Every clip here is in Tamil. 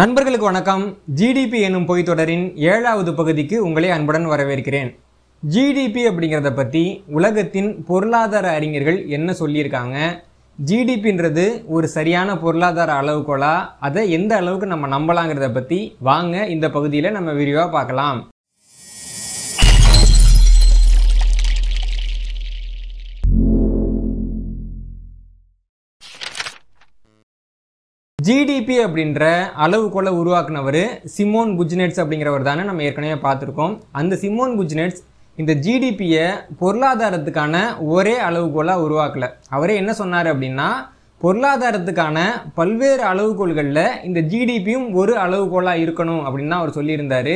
நண்பர்களுக்கு வணக்கம் ஜிடிபி என்னும் பொய் தொடரின் ஏழாவது பகுதிக்கு உங்களை அன்புடன் வரவேற்கிறேன் ஜிடிபி அப்படிங்கிறத பற்றி உலகத்தின் பொருளாதார அறிஞர்கள் என்ன சொல்லியிருக்காங்க ஜிடிபின்றது ஒரு சரியான பொருளாதார அளவுகோலா அதை எந்த அளவுக்கு நம்ம நம்பலாங்கிறத பற்றி வாங்க இந்த பகுதியில் நம்ம விரிவாக பார்க்கலாம் ஜிடிபி அப்படின்ற அளவுகோலை உருவாக்குனவர் சிமோன் புஜ்னெட்ஸ் அப்படிங்கிறவர் தானே நம்ம ஏற்கனவே பார்த்துருக்கோம் அந்த சிமோன் புஜ்னெட்ஸ் இந்த ஜிடிபியை பொருளாதாரத்துக்கான ஒரே அளவுகோலாக உருவாக்கலை அவரே என்ன சொன்னார் அப்படின்னா பொருளாதாரத்துக்கான பல்வேறு அளவுகோள்களில் இந்த ஜிடிபியும் ஒரு அளவுகோலாக இருக்கணும் அப்படின்னு அவர் சொல்லியிருந்தார்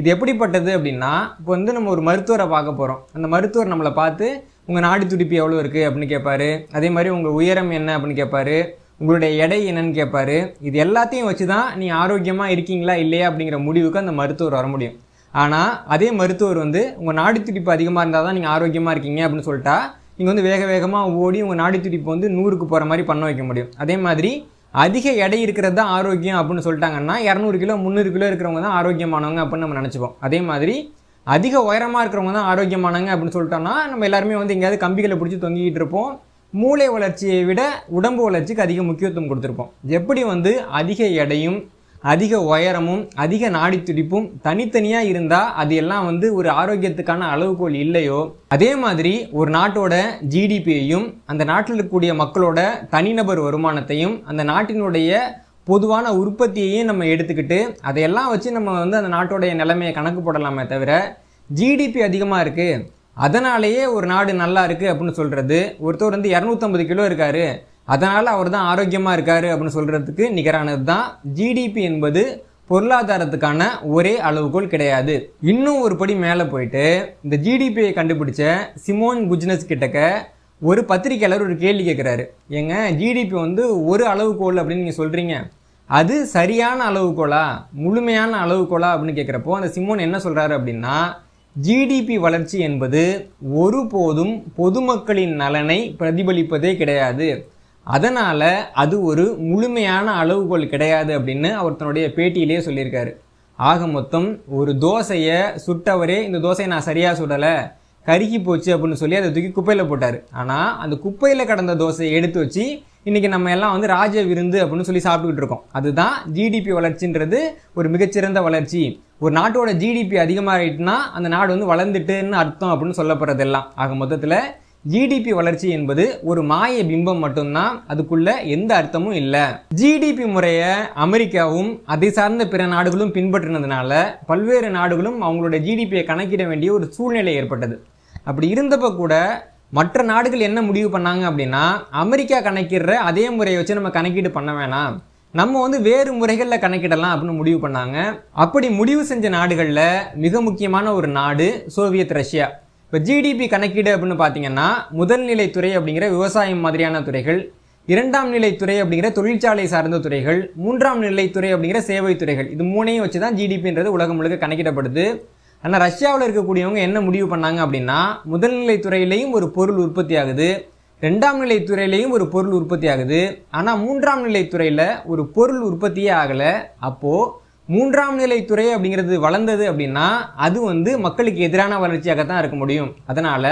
இது எப்படிப்பட்டது அப்படின்னா இப்போ வந்து நம்ம ஒரு மருத்துவரை பார்க்க போகிறோம் அந்த மருத்துவர் நம்மளை பார்த்து உங்கள் நாடி துடிப்பு எவ்வளோ இருக்குது அப்படின்னு கேட்பாரு அதே மாதிரி உங்கள் உயரம் என்ன அப்படின்னு கேட்பாரு உங்களுடைய எடை என்னன்னு கேட்பார் இது எல்லாத்தையும் வச்சு தான் நீ ஆரோக்கியமாக இருக்கீங்களா இல்லையா அப்படிங்கிற முடிவுக்கு அந்த மருத்துவர் வர முடியும் ஆனால் அதே மருத்துவர் வந்து உங்கள் நாடி துடிப்பு அதிகமாக இருந்தால் தான் நீங்கள் ஆரோக்கியமாக இருக்கீங்க அப்படின்னு சொல்லிட்டா நீங்கள் வந்து வேக வேகமாக ஓடி உங்கள் நாடி துடிப்பு வந்து நூறுக்கு போகிற மாதிரி பண்ண வைக்க முடியும் அதே மாதிரி அதிக எடை இருக்கிறது தான் ஆரோக்கியம் அப்படின்னு சொல்லிட்டாங்கன்னா இரநூறு கிலோ முந்நூறு கிலோ இருக்கிறவங்க தான் ஆரோக்கியமானவங்க அப்படின்னு நம்ம நினச்சிப்போம் அதே மாதிரி அதிக உயரமாக இருக்கிறவங்க தான் ஆரோக்கியமானவங்க அப்படின்னு சொல்லிட்டோம்னா நம்ம எல்லாருமே வந்து எங்கேயாவது கம்பிகளை பிடிச்சி தொங்கிக்கிட்டு இருப்போம் மூளை வளர்ச்சியை விட உடம்பு வளர்ச்சிக்கு அதிக முக்கியத்துவம் கொடுத்துருப்போம் எப்படி வந்து அதிக எடையும் அதிக உயரமும் அதிக நாடி துடிப்பும் தனித்தனியாக இருந்தால் அது எல்லாம் வந்து ஒரு ஆரோக்கியத்துக்கான அளவுகோல் இல்லையோ அதே மாதிரி ஒரு நாட்டோட ஜிடிபியையும் அந்த நாட்டில் இருக்கக்கூடிய மக்களோட தனிநபர் வருமானத்தையும் அந்த நாட்டினுடைய பொதுவான உற்பத்தியையும் நம்ம எடுத்துக்கிட்டு அதையெல்லாம் வச்சு நம்ம வந்து அந்த நாட்டோடைய நிலைமையை கணக்கு போடலாமே தவிர ஜிடிபி அதிகமாக இருக்குது அதனாலேயே ஒரு நாடு நல்லா இருக்குது அப்படின்னு சொல்கிறது ஒருத்தர் வந்து இரநூத்தம்பது கிலோ இருக்கார் அதனால் அவர் தான் ஆரோக்கியமாக இருக்கார் அப்படின்னு சொல்கிறதுக்கு நிகரானது தான் ஜிடிபி என்பது பொருளாதாரத்துக்கான ஒரே அளவுகோல் கிடையாது இன்னும் ஒரு படி மேலே போயிட்டு இந்த ஜிடிபியை கண்டுபிடிச்ச சிமோன் குஜ்னஸ் கிட்டக்க ஒரு பத்திரிகையாளர் ஒரு கேள்வி கேட்குறாரு ஏங்க ஜிடிபி வந்து ஒரு அளவுகோல் அப்படின்னு நீங்கள் சொல்கிறீங்க அது சரியான அளவுகோலா முழுமையான அளவுகோலா அப்படின்னு கேட்குறப்போ அந்த சிமோன் என்ன சொல்கிறாரு அப்படின்னா ஜிடிபி வளர்ச்சி என்பது ஒருபோதும் பொதுமக்களின் நலனை பிரதிபலிப்பதே கிடையாது அதனால் அது ஒரு முழுமையான அளவுகோல் கிடையாது அப்படின்னு அவர் தன்னுடைய பேட்டியிலே சொல்லியிருக்காரு ஆக மொத்தம் ஒரு தோசையை சுட்டவரே இந்த தோசையை நான் சரியாக சுடலை கருகி போச்சு அப்படின்னு சொல்லி அதை தூக்கி குப்பையில் போட்டார் ஆனால் அந்த குப்பையில் கடந்த தோசையை எடுத்து வச்சு இன்றைக்கி நம்ம எல்லாம் வந்து ராஜ விருந்து அப்படின்னு சொல்லி சாப்பிட்டுக்கிட்டு இருக்கோம் அதுதான் ஜிடிபி வளர்ச்சின்றது ஒரு மிகச்சிறந்த வளர்ச்சி ஒரு நாட்டோட ஜிடிபி அதிகமாக ஆகிட்டுனா அந்த நாடு வந்து வளர்ந்துட்டுன்னு அர்த்தம் அப்படின்னு சொல்லப்படுறதெல்லாம் ஆக மொத்தத்தில் ஜிடிபி வளர்ச்சி என்பது ஒரு மாய பிம்பம் மட்டும்தான் அதுக்குள்ள எந்த அர்த்தமும் இல்லை ஜிடிபி முறையை அமெரிக்காவும் அதை சார்ந்த பிற நாடுகளும் பின்பற்றினதுனால பல்வேறு நாடுகளும் அவங்களோட ஜிடிபியை கணக்கிட வேண்டிய ஒரு சூழ்நிலை ஏற்பட்டது அப்படி இருந்தப்ப கூட மற்ற நாடுகள் என்ன முடிவு பண்ணாங்க அப்படின்னா அமெரிக்கா கணக்கிடுற அதே முறையை வச்சு நம்ம கணக்கீடு பண்ண வேணாம் நம்ம வந்து வேறு முறைகளில் கணக்கிடலாம் அப்படின்னு முடிவு பண்ணாங்க அப்படி முடிவு செஞ்ச நாடுகளில் மிக முக்கியமான ஒரு நாடு சோவியத் ரஷ்யா இப்போ ஜிடிபி கணக்கீடு அப்படின்னு பார்த்தீங்கன்னா முதல் நிலை துறை அப்படிங்கிற விவசாயம் மாதிரியான துறைகள் இரண்டாம் நிலை துறை அப்படிங்கிற தொழிற்சாலை சார்ந்த துறைகள் மூன்றாம் நிலை துறை அப்படிங்கிற சேவை துறைகள் இது மூணையும் வச்சு தான் ஜிடிபின்றது உலகம் முழுக்க கணக்கிடப்படுது ஆனால் ரஷ்யாவில் இருக்கக்கூடியவங்க என்ன முடிவு பண்ணாங்க அப்படின்னா முதல்நிலை துறையிலையும் ஒரு பொருள் உற்பத்தி ஆகுது ரெண்டாம் நிலை துறையிலையும் ஒரு பொருள் உற்பத்தி ஆகுது ஆனால் மூன்றாம் நிலை துறையில் ஒரு பொருள் உற்பத்தியே ஆகலை அப்போது மூன்றாம் நிலை துறை அப்படிங்கிறது வளர்ந்தது அப்படின்னா அது வந்து மக்களுக்கு எதிரான வளர்ச்சியாக தான் இருக்க முடியும் அதனால்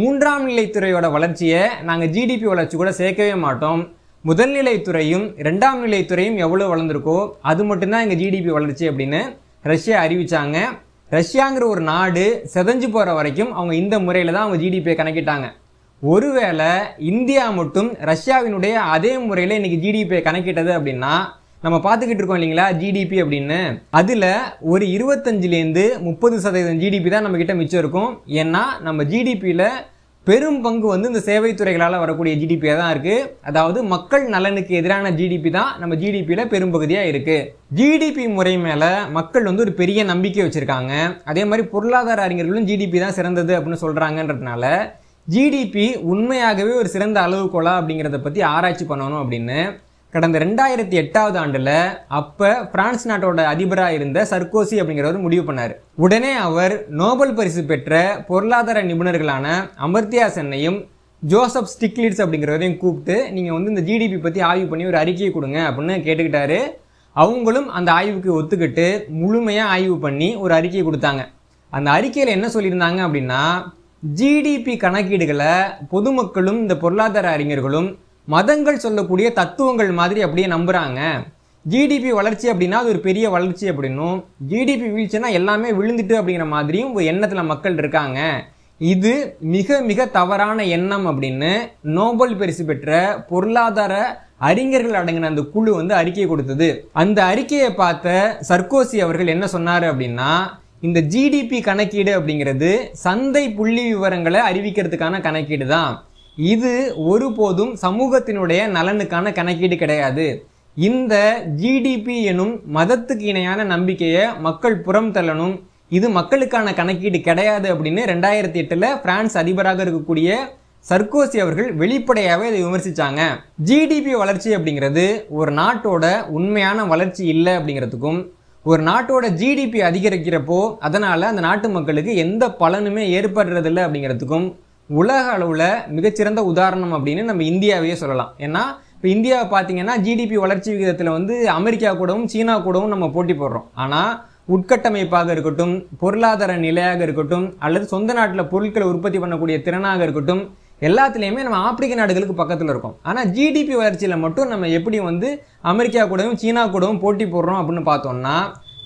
மூன்றாம் நிலைத்துறையோட வளர்ச்சியை நாங்கள் ஜிடிபி வளர்ச்சி கூட சேர்க்கவே மாட்டோம் முதல்நிலைத்துறையும் ரெண்டாம் நிலைத்துறையும் எவ்வளோ வளர்ந்துருக்கோ அது மட்டும்தான் எங்கள் ஜிடிபி வளர்ச்சி அப்படின்னு ரஷ்யா அறிவித்தாங்க ரஷ்யாங்கிற ஒரு நாடு செதஞ்சு போகிற வரைக்கும் அவங்க இந்த முறையில் தான் அவங்க ஜிடிபியை கணக்கிட்டாங்க ஒருவேளை இந்தியா மட்டும் ரஷ்யாவினுடைய அதே முறையில் இன்றைக்கி ஜிடிபியை கணக்கிட்டது அப்படின்னா நம்ம பார்த்துக்கிட்டு இருக்கோம் இல்லைங்களா ஜிடிபி அப்படின்னு அதில் ஒரு இருபத்தஞ்சிலேருந்து முப்பது சதவீதம் ஜிடிபி தான் நம்மக்கிட்ட மிச்சம் இருக்கும் ஏன்னா நம்ம ஜிடிபியில் பெரும் பங்கு வந்து இந்த சேவைத்துறைகளால் வரக்கூடிய ஜிடிபியாக தான் இருக்குது அதாவது மக்கள் நலனுக்கு எதிரான ஜிடிபி தான் நம்ம ஜிடிபியில் பெரும்பகுதியாக இருக்குது ஜிடிபி முறை மேலே மக்கள் வந்து ஒரு பெரிய நம்பிக்கை வச்சுருக்காங்க அதே மாதிரி பொருளாதார அறிஞர்களும் ஜிடிபி தான் சிறந்தது அப்படின்னு சொல்கிறாங்கன்றதுனால ஜிடிபி உண்மையாகவே ஒரு சிறந்த அளவுகோலா அப்படிங்கிறத பற்றி ஆராய்ச்சி பண்ணணும் அப்படின்னு கடந்த ரெண்டாயிரத்தி எட்டாவது ஆண்டில் அப்போ பிரான்ஸ் நாட்டோட அதிபராக இருந்த சர்க்கோசி அப்படிங்கிறவர் முடிவு பண்ணார் உடனே அவர் நோபல் பரிசு பெற்ற பொருளாதார நிபுணர்களான அமர்த்தியா சென்னையும் ஜோசப் ஸ்டிக்லிட்ஸ் அப்படிங்கிறதையும் கூப்பிட்டு நீங்கள் வந்து இந்த ஜிடிபி பற்றி ஆய்வு பண்ணி ஒரு அறிக்கையை கொடுங்க அப்படின்னு கேட்டுக்கிட்டாரு அவங்களும் அந்த ஆய்வுக்கு ஒத்துக்கிட்டு முழுமையாக ஆய்வு பண்ணி ஒரு அறிக்கையை கொடுத்தாங்க அந்த அறிக்கையில் என்ன சொல்லியிருந்தாங்க அப்படின்னா ஜிடிபி கணக்கீடுகளை பொதுமக்களும் இந்த பொருளாதார அறிஞர்களும் மதங்கள் சொல்லக்கூடிய தத்துவங்கள் மாதிரி அப்படியே நம்புகிறாங்க ஜிடிபி வளர்ச்சி அப்படின்னா அது ஒரு பெரிய வளர்ச்சி அப்படின்னும் ஜிடிபி வீழ்ச்சினா எல்லாமே விழுந்துட்டு அப்படிங்கிற மாதிரியும் ஒரு எண்ணத்தில் மக்கள் இருக்காங்க இது மிக மிக தவறான எண்ணம் அப்படின்னு நோபல் பரிசு பெற்ற பொருளாதார அறிஞர்கள் அடங்கின அந்த குழு வந்து அறிக்கை கொடுத்தது அந்த அறிக்கையை பார்த்த சர்க்கோசி அவர்கள் என்ன சொன்னார் அப்படின்னா இந்த ஜிடிபி கணக்கீடு அப்படிங்கிறது சந்தை புள்ளி விவரங்களை அறிவிக்கிறதுக்கான கணக்கீடு தான் இது ஒருபோதும் சமூகத்தினுடைய நலனுக்கான கணக்கீடு கிடையாது இந்த ஜிடிபி எனும் மதத்துக்கு இணையான நம்பிக்கையை மக்கள் புறம் தள்ளணும் இது மக்களுக்கான கணக்கீடு கிடையாது அப்படின்னு ரெண்டாயிரத்தி எட்டில் பிரான்ஸ் அதிபராக இருக்கக்கூடிய சர்க்கோசி அவர்கள் வெளிப்படையாகவே இதை விமர்சித்தாங்க ஜிடிபி வளர்ச்சி அப்படிங்கிறது ஒரு நாட்டோட உண்மையான வளர்ச்சி இல்லை அப்படிங்கிறதுக்கும் ஒரு நாட்டோட ஜிடிபி அதிகரிக்கிறப்போ அதனால் அந்த நாட்டு மக்களுக்கு எந்த பலனுமே ஏற்படுறதில்லை அப்படிங்கிறதுக்கும் உலக அளவில் மிகச்சிறந்த உதாரணம் அப்படின்னு நம்ம இந்தியாவையே சொல்லலாம் ஏன்னா இப்போ இந்தியாவை பார்த்தீங்கன்னா ஜிடிபி வளர்ச்சி விகிதத்தில் வந்து அமெரிக்கா கூடவும் சீனா கூடவும் நம்ம போட்டி போடுறோம் ஆனால் உட்கட்டமைப்பாக இருக்கட்டும் பொருளாதார நிலையாக இருக்கட்டும் அல்லது சொந்த நாட்டில் பொருட்களை உற்பத்தி பண்ணக்கூடிய திறனாக இருக்கட்டும் எல்லாத்துலேயுமே நம்ம ஆப்பிரிக்க நாடுகளுக்கு பக்கத்தில் இருக்கோம் ஆனால் ஜிடிபி வளர்ச்சியில் மட்டும் நம்ம எப்படி வந்து அமெரிக்கா கூடவும் சீனா கூடவும் போட்டி போடுறோம் அப்படின்னு பார்த்தோம்னா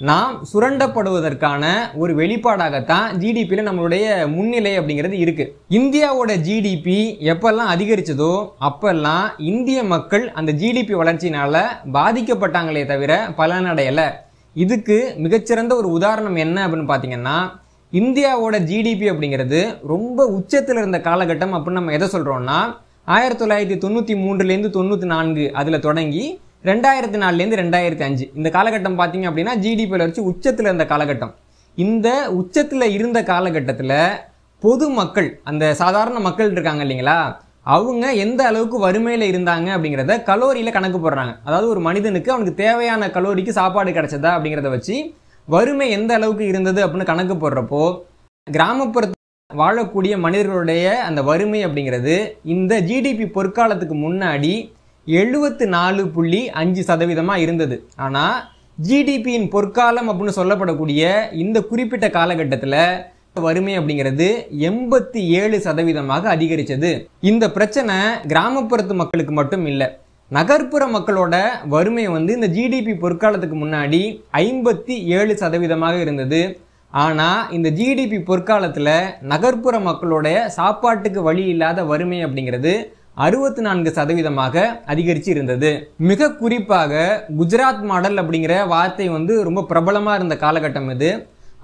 நாம் சுரண்டப்படுவதற்கான ஒரு வெளிப்பாடாகத்தான் ஜிடிபியில் நம்மளுடைய முன்னிலை அப்படிங்கிறது இருக்குது இந்தியாவோட ஜிடிபி எப்பெல்லாம் அதிகரிச்சதோ அப்பெல்லாம் இந்திய மக்கள் அந்த ஜிடிபி வளர்ச்சினால் பாதிக்கப்பட்டாங்களே தவிர பலனடையலை இதுக்கு மிகச்சிறந்த ஒரு உதாரணம் என்ன அப்படின்னு பார்த்தீங்கன்னா இந்தியாவோட ஜிடிபி அப்படிங்கிறது ரொம்ப உச்சத்தில் இருந்த காலகட்டம் அப்படின்னு நம்ம எதை சொல்கிறோன்னா ஆயிரத்தி தொள்ளாயிரத்தி தொண்ணூற்றி மூன்றுலேருந்து தொண்ணூற்றி நான்கு அதில் தொடங்கி ரெண்டாயிரத்தி நாலுலேருந்து ரெண்டாயிரத்தி அஞ்சு இந்த காலகட்டம் பார்த்தீங்க அப்படின்னா ஜிடிபி வளர்ச்சி உச்சத்தில் இருந்த காலகட்டம் இந்த உச்சத்தில் இருந்த காலகட்டத்தில் பொது மக்கள் அந்த சாதாரண மக்கள் இருக்காங்க இல்லைங்களா அவங்க எந்த அளவுக்கு வறுமையில் இருந்தாங்க அப்படிங்கிறத கலோரியில் கணக்கு போடுறாங்க அதாவது ஒரு மனிதனுக்கு அவனுக்கு தேவையான கலோரிக்கு சாப்பாடு கிடைச்சதா அப்படிங்கிறத வச்சு வறுமை எந்த அளவுக்கு இருந்தது அப்படின்னு கணக்கு போடுறப்போ கிராமப்புறத்தில் வாழக்கூடிய மனிதர்களுடைய அந்த வறுமை அப்படிங்கிறது இந்த ஜிடிபி பொற்காலத்துக்கு முன்னாடி எழுபத்து நாலு புள்ளி அஞ்சு சதவீதமாக இருந்தது ஆனால் ஜிடிபியின் பொற்காலம் அப்படின்னு சொல்லப்படக்கூடிய இந்த குறிப்பிட்ட காலகட்டத்தில் வறுமை அப்படிங்கிறது எண்பத்தி ஏழு சதவீதமாக அதிகரித்தது இந்த பிரச்சனை கிராமப்புறத்து மக்களுக்கு மட்டும் இல்லை நகர்ப்புற மக்களோட வறுமை வந்து இந்த ஜிடிபி பொற்காலத்துக்கு முன்னாடி ஐம்பத்தி ஏழு சதவீதமாக இருந்தது ஆனால் இந்த ஜிடிபி பொற்காலத்தில் நகர்ப்புற மக்களோட சாப்பாட்டுக்கு வழி இல்லாத வறுமை அப்படிங்கிறது அறுபத்தி நான்கு சதவீதமாக அதிகரிச்சு இருந்தது மிக குறிப்பாக குஜராத் மாடல் அப்படிங்கிற வார்த்தை வந்து ரொம்ப பிரபலமாக இருந்த காலகட்டம் இது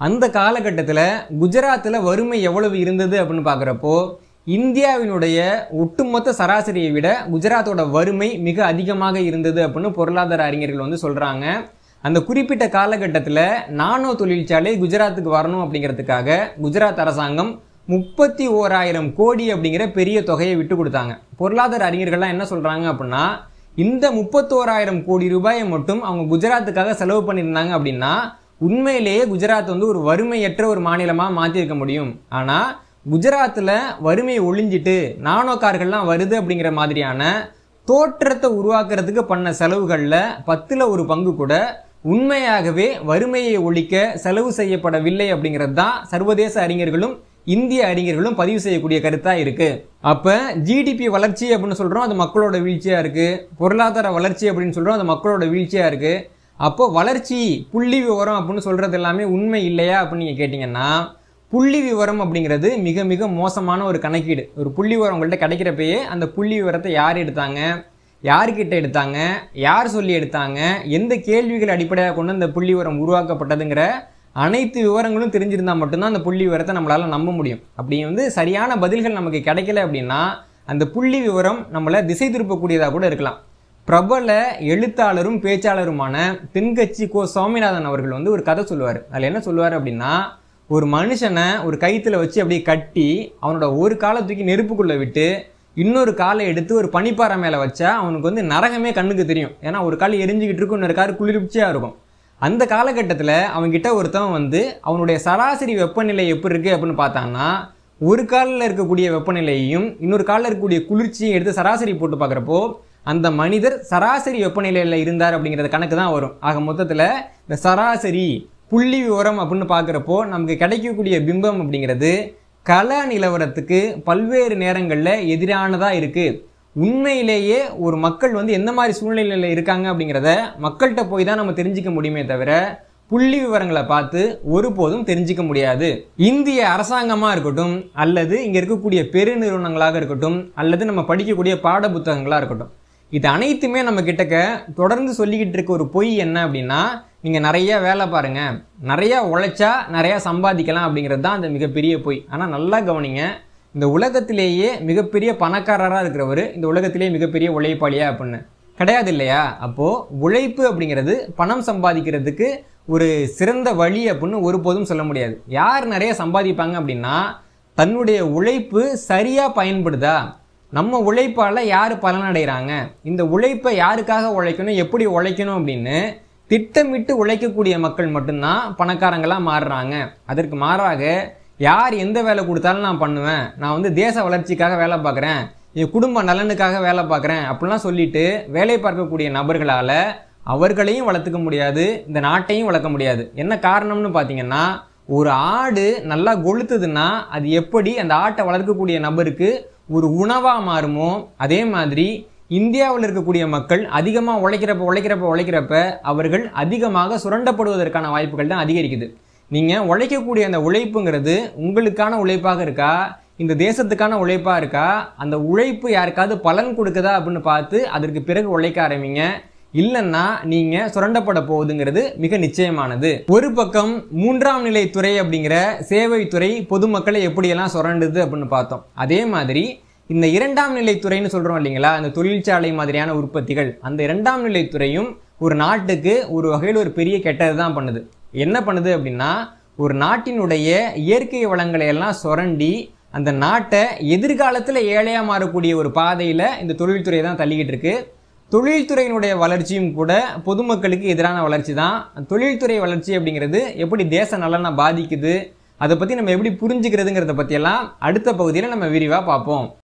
அந்த காலகட்டத்தில் குஜராத்தில் வறுமை எவ்வளவு இருந்தது அப்படின்னு பார்க்குறப்போ இந்தியாவினுடைய ஒட்டுமொத்த சராசரியை விட குஜராத்தோட வறுமை மிக அதிகமாக இருந்தது அப்படின்னு பொருளாதார அறிஞர்கள் வந்து சொல்கிறாங்க அந்த குறிப்பிட்ட காலகட்டத்தில் நானோ தொழிற்சாலை குஜராத்துக்கு வரணும் அப்படிங்கிறதுக்காக குஜராத் அரசாங்கம் முப்பத்தி ஓராயிரம் கோடி அப்படிங்கிற பெரிய தொகையை விட்டு கொடுத்தாங்க பொருளாதார அறிஞர்கள்லாம் என்ன சொல்கிறாங்க அப்படின்னா இந்த முப்பத்தோராயிரம் கோடி ரூபாயை மட்டும் அவங்க குஜராத்துக்காக செலவு பண்ணியிருந்தாங்க அப்படின்னா உண்மையிலேயே குஜராத் வந்து ஒரு வறுமையற்ற ஒரு மாநிலமாக மாற்றிருக்க முடியும் ஆனால் குஜராத்தில் வறுமையை ஒழிஞ்சிட்டு நானோ கார்கள்லாம் வருது அப்படிங்கிற மாதிரியான தோற்றத்தை உருவாக்குறதுக்கு பண்ண செலவுகளில் பத்தில் ஒரு பங்கு கூட உண்மையாகவே வறுமையை ஒழிக்க செலவு செய்யப்படவில்லை அப்படிங்கிறது தான் சர்வதேச அறிஞர்களும் இந்திய அறிஞர்களும் பதிவு செய்யக்கூடிய கருத்தாக இருக்குது அப்போ ஜிடிபி வளர்ச்சி அப்படின்னு சொல்கிறோம் அது மக்களோட வீழ்ச்சியாக இருக்குது பொருளாதார வளர்ச்சி அப்படின்னு சொல்கிறோம் அது மக்களோட வீழ்ச்சியாக இருக்குது அப்போது வளர்ச்சி புள்ளி விவரம் அப்படின்னு சொல்கிறது எல்லாமே உண்மை இல்லையா அப்படின்னு நீங்கள் கேட்டிங்கன்னா புள்ளி விவரம் அப்படிங்கிறது மிக மிக மோசமான ஒரு கணக்கீடு ஒரு புள்ளி விவரம் உங்கள்கிட்ட கிடைக்கிறப்பயே அந்த புள்ளி விவரத்தை யார் எடுத்தாங்க யார்கிட்ட எடுத்தாங்க யார் சொல்லி எடுத்தாங்க எந்த கேள்விகள் அடிப்படையாக கொண்டு அந்த புள்ளி விவரம் உருவாக்கப்பட்டதுங்கிற அனைத்து விவரங்களும் தெரிஞ்சிருந்தால் மட்டும்தான் அந்த புள்ளி விவரத்தை நம்மளால் நம்ப முடியும் அப்படி வந்து சரியான பதில்கள் நமக்கு கிடைக்கல அப்படின்னா அந்த புள்ளி விவரம் நம்மளை திசை திருப்பக்கூடியதாக கூட இருக்கலாம் பிரபல எழுத்தாளரும் பேச்சாளருமான தென்கட்சி கோ சுவாமிநாதன் அவர்கள் வந்து ஒரு கதை சொல்லுவார் அதில் என்ன சொல்லுவார் அப்படின்னா ஒரு மனுஷனை ஒரு கயிற்றுல வச்சு அப்படியே கட்டி அவனோட ஒரு காலை தூக்கி நெருப்புக்குள்ளே விட்டு இன்னொரு காலை எடுத்து ஒரு பனிப்பாறை மேலே வச்சா அவனுக்கு வந்து நரகமே கண்ணுக்கு தெரியும் ஏன்னா ஒரு கால் எரிஞ்சுக்கிட்டு இருக்கும் இன்னொரு கால் குளிர்ச்சியாக இருக்கும் அந்த காலகட்டத்தில் அவன்கிட்ட ஒருத்தன் வந்து அவனுடைய சராசரி வெப்பநிலை எப்படி இருக்குது அப்படின்னு பார்த்தான்னா ஒரு காலில் இருக்கக்கூடிய வெப்பநிலையையும் இன்னொரு காலில் இருக்கக்கூடிய குளிர்ச்சியும் எடுத்து சராசரி போட்டு பார்க்குறப்போ அந்த மனிதர் சராசரி வெப்பநிலையில் இருந்தார் அப்படிங்கிறது கணக்கு தான் வரும் ஆக மொத்தத்தில் இந்த சராசரி புள்ளி விவரம் அப்படின்னு பார்க்குறப்போ நமக்கு கிடைக்கக்கூடிய பிம்பம் அப்படிங்கிறது கல நிலவரத்துக்கு பல்வேறு நேரங்களில் எதிரானதாக இருக்குது உண்மையிலேயே ஒரு மக்கள் வந்து எந்த மாதிரி சூழ்நிலையில் இருக்காங்க அப்படிங்கிறத மக்கள்கிட்ட போய் தான் நம்ம தெரிஞ்சிக்க முடியுமே தவிர புள்ளி விவரங்களை பார்த்து ஒருபோதும் தெரிஞ்சிக்க முடியாது இந்திய அரசாங்கமாக இருக்கட்டும் அல்லது இங்கே இருக்கக்கூடிய பெரு நிறுவனங்களாக இருக்கட்டும் அல்லது நம்ம படிக்கக்கூடிய பாட புத்தகங்களாக இருக்கட்டும் இது அனைத்துமே நம்ம கிட்டக்க தொடர்ந்து சொல்லிக்கிட்டு இருக்க ஒரு பொய் என்ன அப்படின்னா நீங்கள் நிறையா வேலை பாருங்கள் நிறையா உழைச்சா நிறையா சம்பாதிக்கலாம் அப்படிங்கிறது தான் அந்த மிகப்பெரிய பொய் ஆனால் நல்லா கவனிங்க இந்த உலகத்திலேயே மிகப்பெரிய பணக்காரராக இருக்கிறவர் இந்த உலகத்திலேயே மிகப்பெரிய உழைப்பாளியா அப்படின்னு கிடையாது இல்லையா அப்போது உழைப்பு அப்படிங்கிறது பணம் சம்பாதிக்கிறதுக்கு ஒரு சிறந்த வழி அப்படின்னு ஒருபோதும் சொல்ல முடியாது யார் நிறைய சம்பாதிப்பாங்க அப்படின்னா தன்னுடைய உழைப்பு சரியாக பயன்படுதா நம்ம உழைப்பால் யார் பலனடைகிறாங்க இந்த உழைப்பை யாருக்காக உழைக்கணும் எப்படி உழைக்கணும் அப்படின்னு திட்டமிட்டு உழைக்கக்கூடிய மக்கள் மட்டும்தான் பணக்காரங்களாக மாறுறாங்க அதற்கு மாறாக யார் எந்த வேலை கொடுத்தாலும் நான் பண்ணுவேன் நான் வந்து தேச வளர்ச்சிக்காக வேலை பார்க்குறேன் என் குடும்ப நலனுக்காக வேலை பார்க்குறேன் அப்படிலாம் சொல்லிட்டு வேலை பார்க்கக்கூடிய நபர்களால் அவர்களையும் வளர்த்துக்க முடியாது இந்த நாட்டையும் வளர்க்க முடியாது என்ன காரணம்னு பார்த்தீங்கன்னா ஒரு ஆடு நல்லா கொளுத்துதுன்னா அது எப்படி அந்த ஆட்டை வளர்க்கக்கூடிய நபருக்கு ஒரு உணவாக மாறுமோ அதே மாதிரி இந்தியாவில் இருக்கக்கூடிய மக்கள் அதிகமாக உழைக்கிறப்ப உழைக்கிறப்ப உழைக்கிறப்ப அவர்கள் அதிகமாக சுரண்டப்படுவதற்கான வாய்ப்புகள் தான் அதிகரிக்குது நீங்கள் உழைக்கக்கூடிய அந்த உழைப்புங்கிறது உங்களுக்கான உழைப்பாக இருக்கா இந்த தேசத்துக்கான உழைப்பாக இருக்கா அந்த உழைப்பு யாருக்காவது பலன் கொடுக்குதா அப்படின்னு பார்த்து அதற்கு பிறகு உழைக்க ஆரம்பிங்க இல்லைன்னா நீங்கள் சுரண்டப்பட போகுதுங்கிறது மிக நிச்சயமானது ஒரு பக்கம் மூன்றாம் நிலை துறை அப்படிங்கிற சேவைத்துறை பொதுமக்களை எப்படியெல்லாம் சுரண்டுது அப்படின்னு பார்த்தோம் அதே மாதிரி இந்த இரண்டாம் நிலைத்துறைன்னு சொல்கிறோம் இல்லைங்களா அந்த தொழிற்சாலை மாதிரியான உற்பத்திகள் அந்த இரண்டாம் நிலைத்துறையும் ஒரு நாட்டுக்கு ஒரு வகையில் ஒரு பெரிய கெட்டது தான் பண்ணுது என்ன பண்ணுது அப்படின்னா ஒரு நாட்டினுடைய இயற்கை வளங்களை எல்லாம் சுரண்டி அந்த நாட்டை எதிர்காலத்தில் ஏழையாக மாறக்கூடிய ஒரு பாதையில் இந்த தொழில்துறை தான் தள்ளிக்கிட்டு இருக்குது தொழில்துறையினுடைய வளர்ச்சியும் கூட பொதுமக்களுக்கு எதிரான வளர்ச்சி தான் தொழில்துறை வளர்ச்சி அப்படிங்கிறது எப்படி தேச நலனை பாதிக்குது அதை பற்றி நம்ம எப்படி புரிஞ்சுக்கிறதுங்கிறத பற்றியெல்லாம் அடுத்த பகுதியில் நம்ம விரிவாக பார்ப்போம்